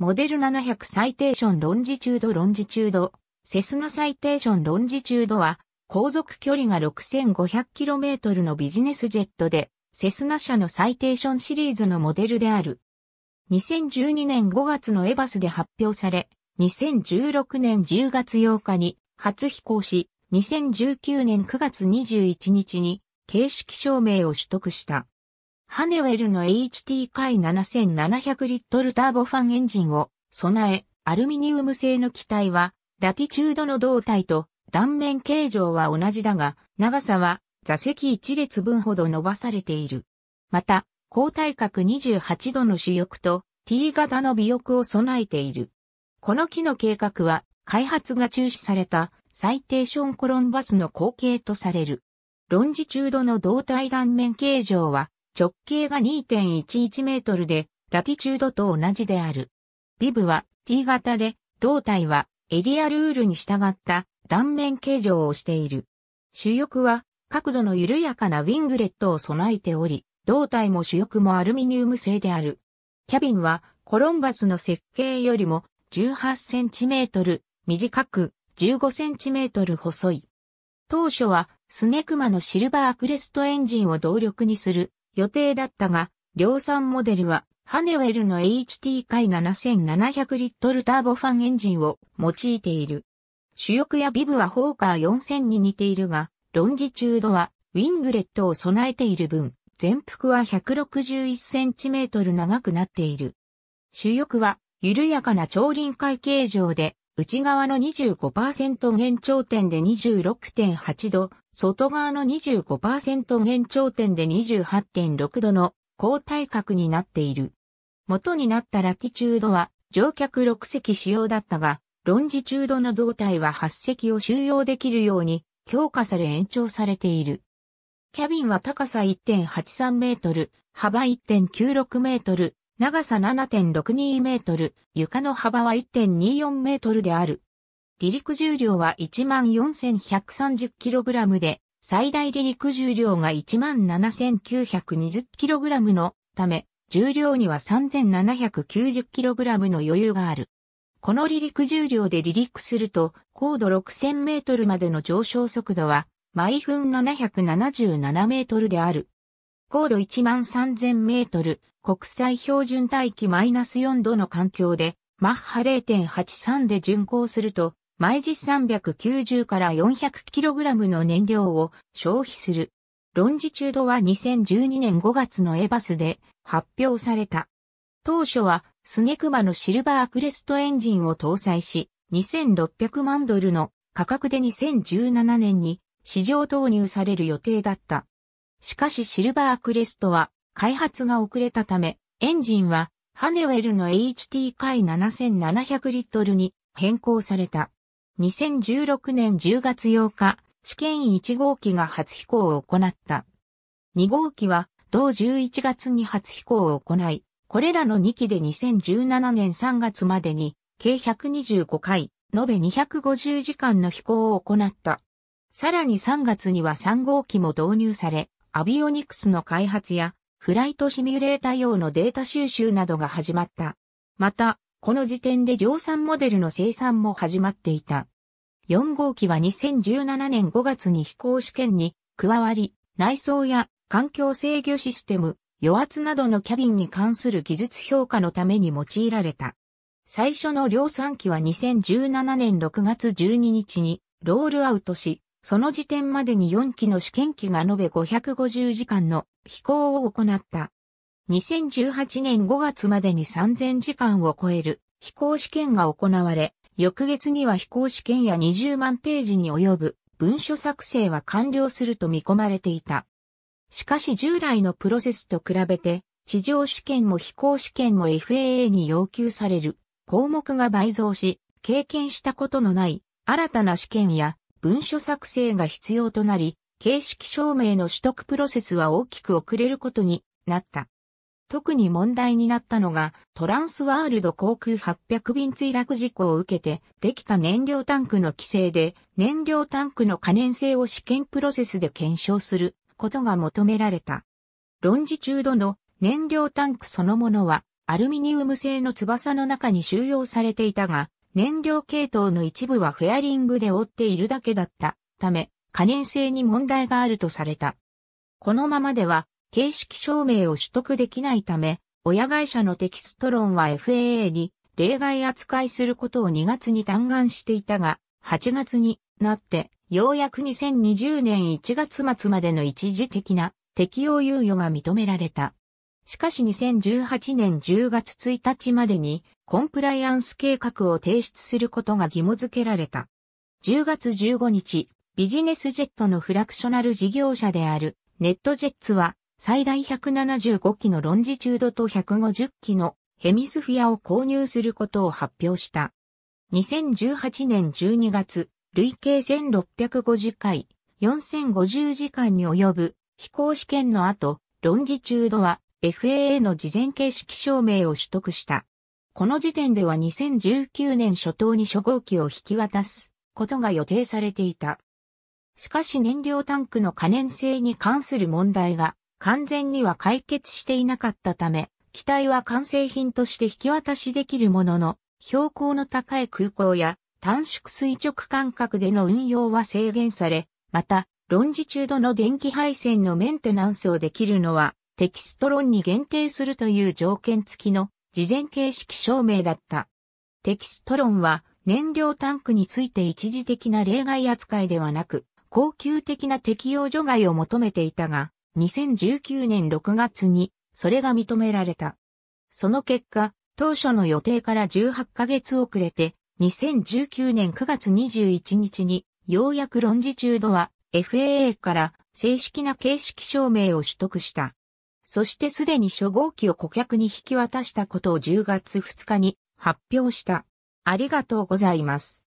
モデル700サイテーションロンジチュードロンジチュード、セスナサイテーションロンジチュードは、航続距離が 6500km のビジネスジェットで、セスナ社のサイテーションシリーズのモデルである。2012年5月のエバスで発表され、2016年10月8日に初飛行し、2019年9月21日に形式証明を取得した。ハネウェルの h t 回7700リットルターボファンエンジンを備え、アルミニウム製の機体は、ラティチュードの胴体と断面形状は同じだが、長さは座席1列分ほど伸ばされている。また、高体角28度の主翼と T 型の尾翼を備えている。この機の計画は、開発が中止されたサイテーションコロンバスの後継とされる。ロンジチュードの胴体断面形状は直径が2.11メートルで、ラティチュードと同じである。ビブは T 型で、胴体はエリアルールに従った断面形状をしている。主翼は角度の緩やかなウィングレットを備えており、胴体も主翼もアルミニウム製である。キャビンはコロンバスの設計よりも1 8センチメートル短く1 5センチメートル細い。当初はスネクマのシルバークレストエンジンを動力にする予定だったが、量産モデルは、ハネウェルの HT 回7700リットルターボファンエンジンを用いている。主翼やビブはホーカー4000に似ているが、ロンジチュードはウィングレットを備えている分、全幅は1 6 1トル長くなっている。主翼は緩やかな長輪回形状で内側の25%減頂点で26.8度、外側の25%減頂点で28.6度の高体角になっている。元になったラティチュードは乗客6席使用だったが、ロンジチュードの胴体は8席を収容できるように強化され延長されている。キャビンは高さ1.83メートル、幅1.96メートル、長さ7.62メートル、床の幅は1.24メートルである。離陸重量は1 4 1 3 0ラムで、最大離陸重量が1 7 9 2 0ラムのため、重量には3 7 9 0ラムの余裕がある。この離陸重量で離陸すると、高度6000メートルまでの上昇速度は、毎分777メートルである。高度1万3000メートル、国際標準大気マイナス4度の環境で、マッハ0.83で巡航すると、毎時390から400キログラムの燃料を消費する。ロンジチュードは2012年5月のエバスで発表された。当初はスネクマのシルバークレストエンジンを搭載し、2600万ドルの価格で2017年に市場投入される予定だった。しかしシルバークレストは開発が遅れたため、エンジンはハネウェルの HT 回7700リットルに変更された。2016年10月8日、試験1号機が初飛行を行った。2号機は同11月に初飛行を行い、これらの2機で2017年3月までに計125回、延べ250時間の飛行を行った。さらに3月には3号機も導入され、アビオニクスの開発や、フライトシミュレータ用のデータ収集などが始まった。また、この時点で量産モデルの生産も始まっていた。4号機は2017年5月に飛行試験に加わり、内装や環境制御システム、余圧などのキャビンに関する技術評価のために用いられた。最初の量産機は2017年6月12日にロールアウトし、その時点までに4機の試験機が延べ550時間の飛行を行った。2018年5月までに3000時間を超える飛行試験が行われ、翌月には飛行試験や20万ページに及ぶ文書作成は完了すると見込まれていた。しかし従来のプロセスと比べて、地上試験も飛行試験も FAA に要求される項目が倍増し、経験したことのない新たな試験や文書作成が必要となり、形式証明の取得プロセスは大きく遅れることになった。特に問題になったのが、トランスワールド航空800便墜落事故を受けて、できた燃料タンクの規制で、燃料タンクの可燃性を試験プロセスで検証することが求められた。論ュ中ドの燃料タンクそのものは、アルミニウム製の翼の中に収容されていたが、燃料系統の一部はフェアリングで覆っているだけだったため、可燃性に問題があるとされた。このままでは、形式証明を取得できないため、親会社のテキスト論は FAA に例外扱いすることを2月に嘆願していたが、8月になって、ようやく2020年1月末までの一時的な適用猶予が認められた。しかし2018年10月1日までにコンプライアンス計画を提出することが義務付けられた。10月15日、ビジネスジェットのフラクショナル事業者であるネットジェッツは最大175機のロンジチュードと150機のヘミスフィアを購入することを発表した。2018年12月、累計1650回、4050時間に及ぶ飛行試験の後、ロンジチュードは FAA の事前形式証明を取得した。この時点では2019年初頭に初号機を引き渡すことが予定されていた。しかし燃料タンクの可燃性に関する問題が完全には解決していなかったため、機体は完成品として引き渡しできるものの、標高の高い空港や短縮垂直間隔での運用は制限され、また、論ュ中度の電気配線のメンテナンスをできるのは、テキスト論に限定するという条件付きの事前形式証明だった。テキスト論は燃料タンクについて一時的な例外扱いではなく、恒久的な適用除外を求めていたが、2019年6月にそれが認められた。その結果、当初の予定から18ヶ月遅れて、2019年9月21日に、ようやく論時中度は FAA から正式な形式証明を取得した。そしてすでに初号機を顧客に引き渡したことを10月2日に発表した。ありがとうございます。